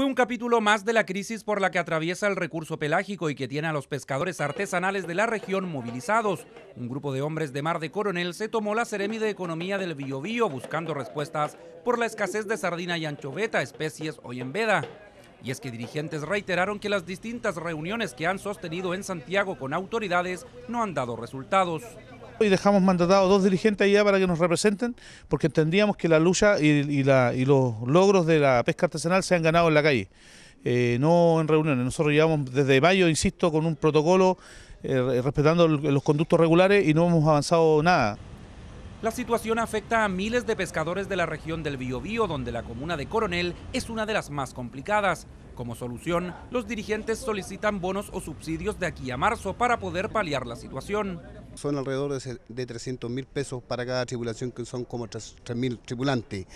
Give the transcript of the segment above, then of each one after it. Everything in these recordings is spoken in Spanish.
Fue un capítulo más de la crisis por la que atraviesa el recurso pelágico y que tiene a los pescadores artesanales de la región movilizados. Un grupo de hombres de Mar de Coronel se tomó la ceremia de Economía del Biobío buscando respuestas por la escasez de sardina y anchoveta, especies hoy en veda. Y es que dirigentes reiteraron que las distintas reuniones que han sostenido en Santiago con autoridades no han dado resultados. Hoy dejamos mandatados dos dirigentes allá para que nos representen, porque entendíamos que la lucha y, los logros de la pesca artesanal se han ganado en la calle, eh, no en reuniones. Nosotros llevamos desde mayo, insisto, con un protocolo eh, respetando los conductos regulares y no hemos avanzado nada. La situación afecta a miles de pescadores de la región del Biobío, donde la comuna de Coronel es una de las más complicadas. Como solución, los dirigentes solicitan bonos o subsidios de aquí a marzo para poder paliar la situación. Son alrededor de, 300 mil pesos para cada tripulación, que son como 3 mil tripulantes.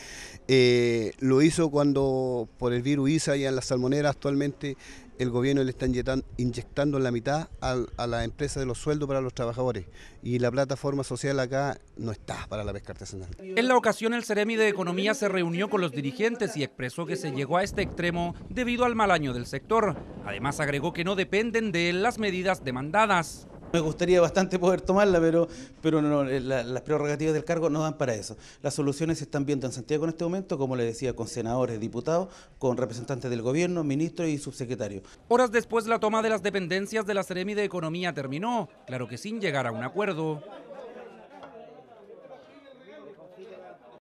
Eh, lo hizo cuando por el virus ISA y en la salmonera actualmente el gobierno le está inyectando la mitad a, a la empresa de los sueldos para los trabajadores y la plataforma social acá no está para la pesca artesanal. En la ocasión el Ceremi de Economía se reunió con los dirigentes y expresó que se llegó a este extremo debido al mal año del sector. Además agregó que no dependen de las medidas demandadas. Me gustaría bastante poder tomarla, pero, pero no, eh, las prerrogativas del cargo no dan para eso. Las soluciones se están viendo en Santiago en este momento, como le decía, con senadores, diputados, con representantes del gobierno, ministros y subsecretarios. Horas después la toma de las dependencias de la Seremi de Economía terminó, claro que sin llegar a un acuerdo.